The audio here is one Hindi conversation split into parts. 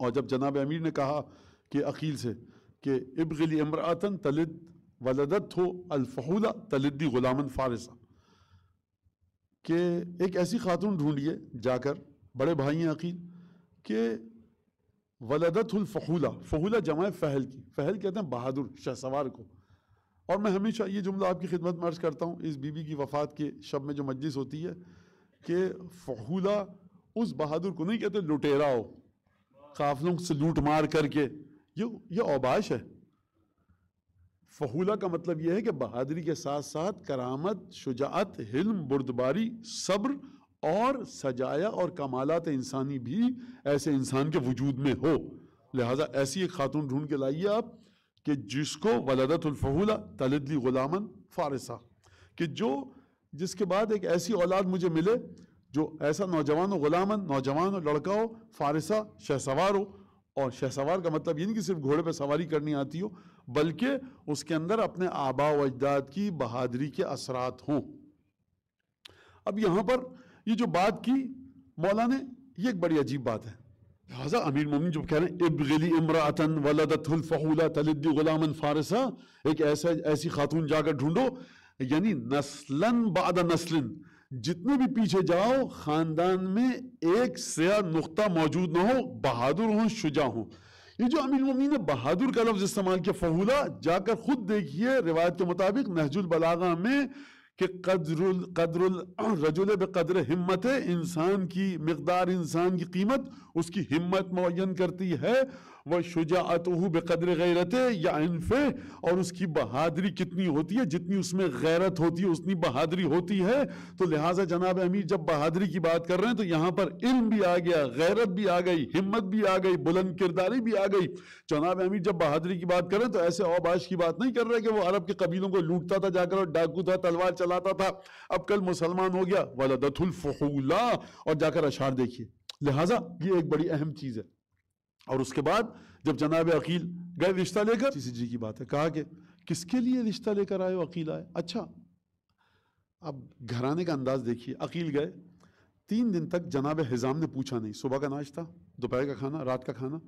और जब जनाब अमीर ने कहा कि अकील से कि इबगली इमरातन तलद वलदत हो अलफहूदा तलद्दी गुलामन फारसा कि एक ऐसी खातून ढूंढिए जाकर बड़े भाई हैं अकील के वलदतुलफहूला फहूला जमाए फ़हल की फ़हल कहते हैं बहादुर शहसवार को और मैं हमेशा ये जुमला आपकी खिदमत में अर्ज़ करता हूँ इस बीबी की वफ़ात के शब में जो मजलिस होती है कि फहूला उस बहादुर को नहीं कहते लुटेरा हो काफिलों से लूट मार करके ये ये औबाश है फहूला का मतलब यह है कि बहादरी के साथ साथ करामत शुजात हिल्म बुर्दबारी सब्र और सजाया और कमालत इंसानी भी ऐसे इंसान के वजूद में हो लिहाजा ऐसी एक खातून ढूंढ के लाइए आप कि जिसको वलदतुलफहूला तलदली गुलामन फारसा कि जो जिसके बाद एक ऐसी औलाद मुझे मिले जो ऐसा नौजवान हो गुलामन नौजवान हो लड़का हो फारसा शहसवार हो और शहसवार का मतलब ये नहीं कि सिर्फ घोड़े पर सवारी करनी आती हो बल्कि उसके अंदर अपने आबा व अजदाद की बहादरी के असरात हों अब यहाँ पर ये जो बात की मौला ने यह एक बड़ी अजीब बात है लिहाजा अमीर मोमिन जो कह रहे हैं इबगली इमरातन वलदतुलफ़ूला तलद्दी फारसा एक ऐसा ऐसी खातून जाकर ढूंढो यानी नस्लन बाद नस्लिन जितने भी पीछे जाओ खानदान में एक सया नुकता मौजूद ना हो बहादुर हो शुजा हो ये जो अमीर ममी ने बहादुर का लफ्ज इस्तेमाल किया फहूला जाकर खुद देखिए रिवायत के मुताबिक नहजुल बलागा में कि कदरुल कदरुल रजुल बदर हिम्मत इंसान की मकदार इंसान की कीमत उसकी हिम्मत मुन करती है वह शुजात बकदर गैरत या इनफे और उसकी बहादरी कितनी होती है जितनी उसमें गैरत होती है उतनी बहादरी होती है तो लिहाजा जनाब अमीर जब बहादरी की बात कर रहे हैं तो यहाँ पर इल्म भी आ गया गैरत भी आ गई हिम्मत भी आ गई बुलंद किरदारी भी आ गई जनाब अमीर जब बहादरी की बात करें तो ऐसे औबाश की बात नहीं कर रहे कि वो अरब के कबीलों को लूटता था जाकर और डाकू था तलवार चला चलाता था अब कल मुसलमान हो गया वाला वलदतुलफहूला और जाकर अशार देखिए लिहाजा ये एक बड़ी अहम चीज़ है और उसके बाद जब जनाब अकील गए रिश्ता लेकर किसी जी की बात है कहा कि किसके लिए रिश्ता लेकर आए अकील आए अच्छा अब घराने का अंदाज देखिए अकील गए तीन दिन तक जनाब हिज़ाम ने पूछा नहीं सुबह का नाश्ता दोपहर का खाना रात का खाना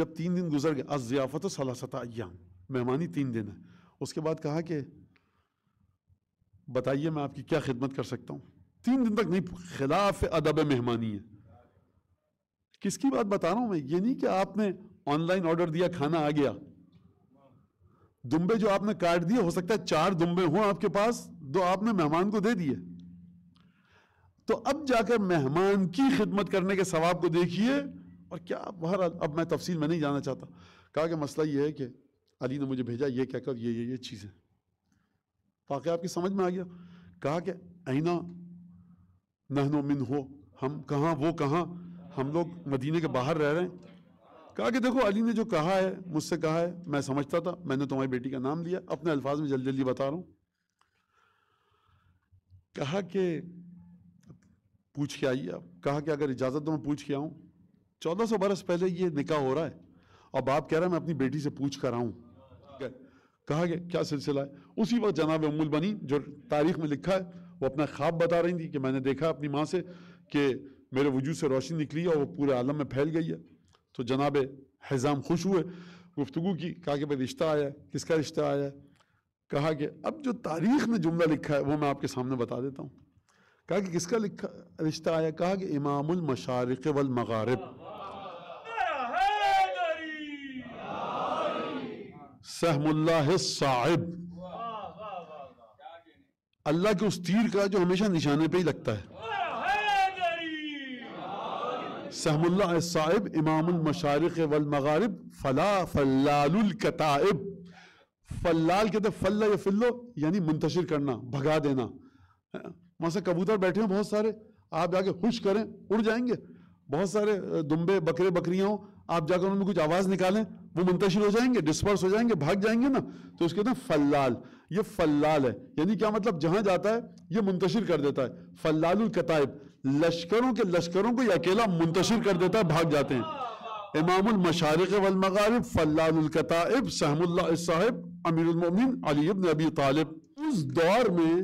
जब तीन दिन गुजर गए अजियाफ़त सलासत अयाम मेहमानी तीन दिन है उसके बाद कहा कि बताइए मैं आपकी क्या खिदमत कर सकता हूँ तीन दिन तक नहीं खिलाफ अदब मेहमानी है किसकी बात बता रहा हूँ मैं ये नहीं कि आपने ऑनलाइन ऑर्डर दिया खाना आ गया दुम्बे जो आपने काट दिए हो सकता है चार दुम्बे हों आपके पास दो आपने मेहमान को दे दिए तो अब जाकर मेहमान की खिदमत करने के सवाब को देखिए और क्या बहर अब मैं तफसील में नहीं जाना चाहता कहा कि मसला यह है कि अली ने मुझे भेजा ये क्या कर ये ये ये चीज़ें वाक़ आपकी समझ में आ गया कहा कि आईना नहनो मिन हो हम कहाँ वो कहाँ हम लोग मदीने के बाहर रह रहे हैं कहा कि देखो अली ने जो कहा है मुझसे कहा है मैं समझता था मैंने तुम्हारी बेटी का नाम लिया अपने अल्फाज में जल्दी जल्दी बता रहा हूँ कहा कि पूछ के आइए आप कहा कि अगर इजाज़त तो मैं पूछ के आऊँ चौदह सौ बरस पहले ये निकाह हो रहा है और बाप कह रहे हैं मैं अपनी बेटी से पूछ कर आऊँ कहा गया क्या सिलसिला है उसी वक्त जनाब उम्मुल बनी जो तारीख में लिखा है वो अपना ख्वाब बता रही थी कि मैंने देखा अपनी माँ से कि मेरे वजूद से रोशनी निकली और वो पूरे आलम में फैल गई है तो जनाब हैज़ाम खुश हुए गुफ्तु की कहा कि भाई रिश्ता आया किसका रिश्ता आया कहा कि अब जो तारीख में जुमला लिखा है वो मैं आपके सामने बता देता हूँ कहा कि किसका लिखा रिश्ता आया कहा कि इमामुल मशारक वल सहमुल्लाब अल्लाह के उस तीर का जो हमेशा निशाने पे ही लगता है सहमुल्ला साहिब इमाम मशारक वल मगारब फला कताब फलाल कहते फल्ला या फिल्लो यानी मुंतशिर करना भगा देना वहां से कबूतर बैठे हैं बहुत सारे आप जाके खुश करें उड़ जाएंगे बहुत सारे दुम्बे बकरे बकरियां हो आप जाकर उनमें कुछ आवाज़ निकालें वो मुंतशिर हो जाएंगे डिस्पर्स हो जाएंगे भाग जाएंगे ना तो उसके ना फल्लाल ये फल्लाल है यानी क्या मतलब जहां जाता है ये मुंतशिर कर देता है फल्लाल कताइब लश्करों के लश्करों को अकेला मुंतशिर कर देता है भाग जाते हैं इमामुल मशारक वल मगारिब फल्लाल कताइब सहमुल्ला साहिब अमीरमिन अली इब्न अबी तालिब उस दौर में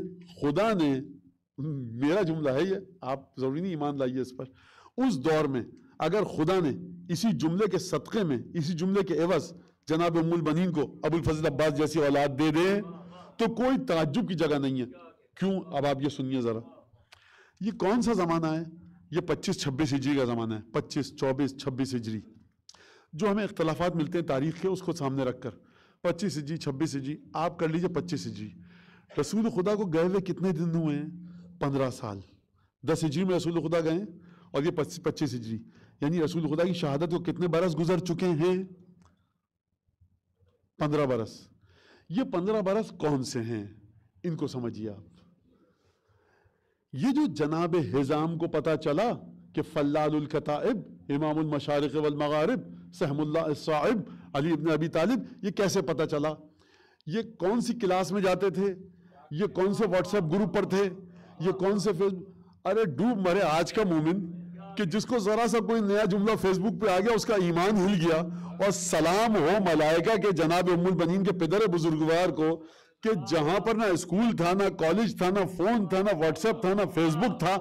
खुदा ने मेरा जुमला है ये आप ज़रूरी नहीं ईमान लाइए इस पर उस दौर में अगर खुदा ने इसी जुमले के सदक़े में इसी जुमले के एवज जनाब उमुल बनीन को अबुल फजल अब्बास जैसी औलाद दे दें तो कोई ताज्जुब की जगह नहीं है क्यों अब आप ये सुनिए ज़रा ये कौन सा ज़माना है ये 25-26 हिजरी का ज़माना है 25-24-26 हिजरी जो हमें इख्तलाफात मिलते हैं तारीख के उसको सामने रख कर पच्चीस हिजरी छब्बीस हिजरी आप कर लीजिए पच्चीस हिजरी रसूल खुदा को गए हुए कितने दिन हुए हैं पंद्रह साल दस हिजरी में रसूल खुदा गए और ये पच्चीस हिजरी यानी रसूल खुदा की शहादत को कितने बरस गुजर चुके हैं पंद्रह बरस ये पंद्रह बरस कौन से हैं इनको समझिए आप ये जो जनाब हिजाम को पता चला कि फल्लालकताब इमाम मशारक वलमगारब सहमुल्लाब अली इबन अबी तालिब ये कैसे पता चला ये कौन सी क्लास में जाते थे ये कौन से व्हाट्सएप ग्रुप पर थे ये कौन से फिल्म अरे डूब मरे आज का मोमिन कि जिसको जरा सा कोई नया जुमला फेसबुक पे आ गया उसका ईमान हिल गया और सलाम हो मलाइका के जनाब उमुल बनीन के पिदर बुजुर्गवार को कि जहां पर ना स्कूल था ना कॉलेज था ना फोन था ना व्हाट्सएप था ना फेसबुक था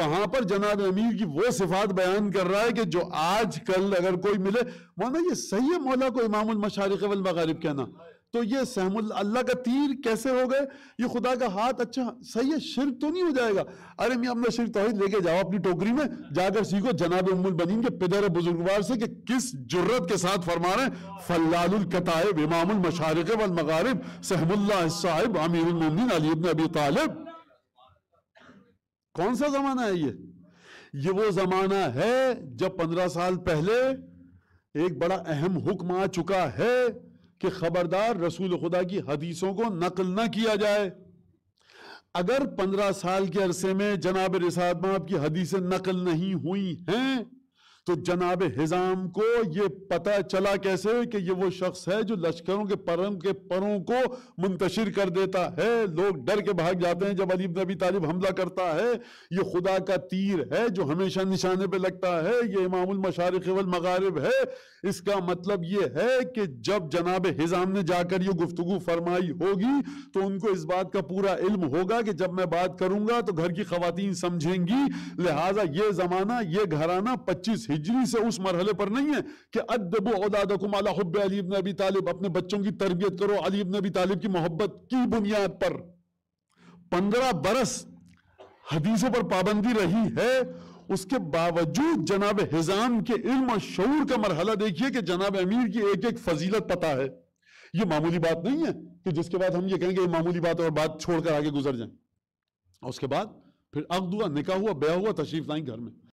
वहां पर जनाब अमीर की वो सिफात बयान कर रहा है कि जो आज कल अगर कोई मिले ना ये सही है मौला को इमाम मशारक मगारब कहना तो ये सहमुल अल्लाह का तीर कैसे हो गए ये खुदा का हाथ अच्छा सही है शिर तो नहीं हो जाएगा अरे मैं अपना शिर तोहिद लेके जाओ अपनी टोकरी में जाकर सीखो जनाब उमुल बनीन के पिदर बुजुर्गवार से कि किस जरूरत के साथ फरमा रहे फल्लालकताब इमामुल मशारक वल मगारब सहमुल्ला साहिब अमीरुल मोमिन अली इब्न अबी तालिब कौन सा जमाना है ये ये वो जमाना है जब पंद्रह साल पहले एक बड़ा अहम हुक्म आ चुका है कि खबरदार रसूल खुदा की हदीसों को नकल ना किया जाए अगर पंद्रह साल के अरसे में जनाब रिसाद की हदीसें नकल नहीं हुई हैं तो जनाब हिजाम को ये पता चला कैसे कि ये वो शख्स है जो लश्करों के परों के परों को मुंतशिर कर देता है लोग डर के भाग जाते हैं जब अली नबी तालिब हमला करता है ये खुदा का तीर है जो हमेशा निशाने पे लगता है ये इमामुल मशारक वल मगारब है इसका मतलब ये है कि जब जनाब हिजाम ने जाकर ये गुफ्तु फरमाई होगी तो उनको इस बात का पूरा इल्म होगा कि जब मैं बात करूंगा तो घर की खातन समझेंगी लिहाजा ये जमाना ये घराना पच्चीस हिजरी से उस मरहले पर नहीं है कि अदबो हब अली इब्न अबी तालिब अपने बच्चों की तरबियत करो अली इब्न अबी तालिब की मोहब्बत की बुनियाद पर पंद्रह बरस हदीसों पर पाबंदी रही है उसके बावजूद जनाब हिजाम के इल्म और शऊर का मरहला देखिए कि जनाब अमीर की एक एक फजीलत पता है ये मामूली बात नहीं है कि जिसके बाद हम ये कहेंगे ये मामूली बात और बात छोड़कर आगे गुजर जाएं और उसके बाद फिर अग हुआ निकाह हुआ ब्याह हुआ तशरीफ लाई घर में